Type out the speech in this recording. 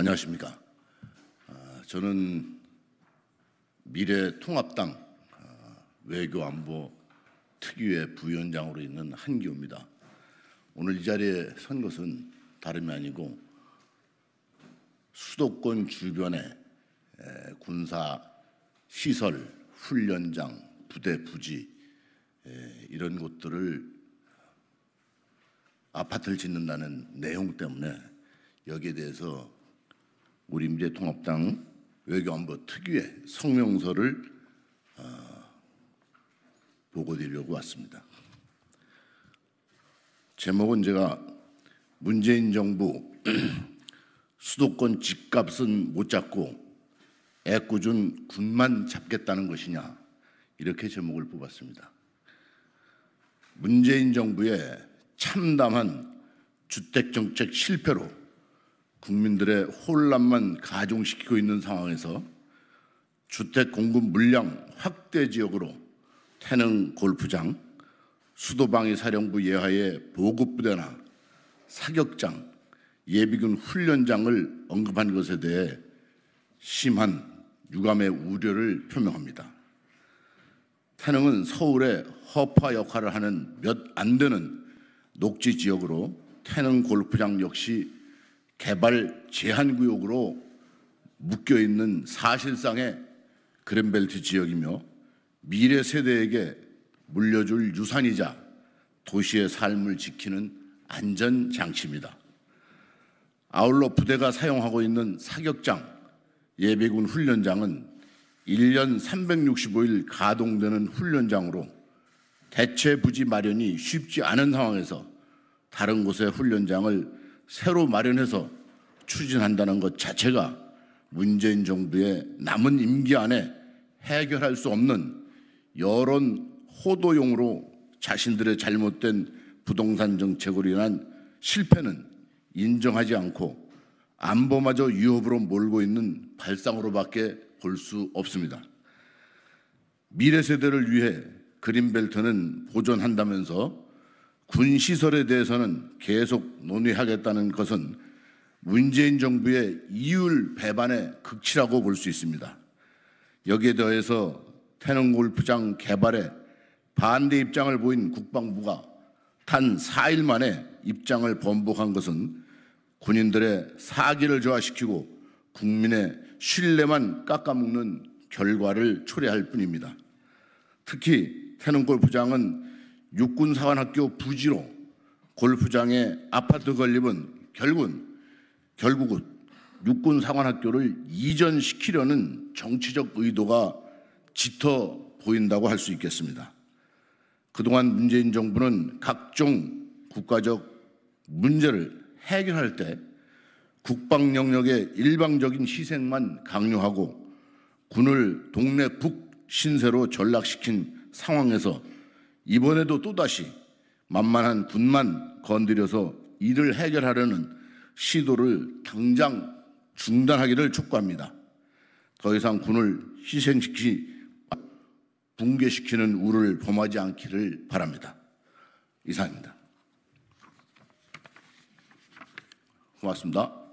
안녕하십니까. 아, 저는 미래통합당 아, 외교안보 특유의 부위원장으로 있는 한기호입니다. 오늘 이 자리에 선 것은 다름이 아니고 수도권 주변의 군사 시설, 훈련장, 부대 부지 이런 곳들을 아파트를 짓는다는 내용 때문에 여기에 대해서 우리 미래통합당 외교안보 특유의 성명서를 어, 보고드리려고 왔습니다. 제목은 제가 문재인 정부 수도권 집값은 못 잡고 애꿎은 군만 잡겠다는 것이냐 이렇게 제목을 뽑았습니다. 문재인 정부의 참담한 주택 정책 실패로 국민들의 혼란만 가중시키고 있는 상황에서 주택 공급 물량 확대 지역으로 태릉 골프장, 수도방위 사령부 예하의 보급부대나 사격장, 예비군 훈련장을 언급한 것에 대해 심한 유감의 우려를 표명합니다. 태릉은 서울의 허파 역할을 하는 몇 안 되는 녹지 지역으로 태릉 골프장 역시 개발 제한 구역으로 묶여 있는 사실상의 그랜벨트 지역이며 미래 세대에게 물려줄 유산이자 도시의 삶을 지키는 안전 장치입니다. 아울러 부대가 사용하고 있는 사격장, 예비군 훈련장은 1년 365일 가동되는 훈련장으로 대체 부지 마련이 쉽지 않은 상황에서 다른 곳의 훈련장을 새로 마련해서 추진한다는 것 자체가 문재인 정부의 남은 임기 안에 해결할 수 없는 여론 호도용으로 자신들의 잘못된 부동산 정책으로 인한 실패는 인정하지 않고 안보마저 위협으로 몰고 있는 발상으로밖에 볼 수 없습니다. 미래 세대를 위해 그린벨트는 보존한다면서 군 시설에 대해서는 계속 논의하겠다는 것은 문재인 정부의 이율 배반의 극치라고 볼 수 있습니다. 여기에 더해서 태릉 골프장 개발에 반대 입장을 보인 국방부가 단 4일 만에 입장을 번복한 것은 군인들의 사기를 저하시키고 국민의 신뢰만 깎아먹는 결과를 초래할 뿐입니다. 특히 태릉 골프장은 육군사관학교 부지로 골프장에 아파트 건립은 결국은 결국은 육군사관학교를 이전시키려는 정치적 의도가 짙어 보인다고 할 수 있겠습니다. 그동안 문재인 정부는 각종 국가적 문제를 해결할 때 국방 영역의 일방적인 희생만 강요하고 군을 동네 북 신세로 전락시킨 상황에서 이번에도 또다시 만만한 분만 건드려서 이를 해결하려는 시도를 당장 중단하기를 촉구합니다. 더 이상 군을 희생시키 붕괴시키는 우를 범하지 않기를 바랍니다. 이상입니다. 고맙습니다.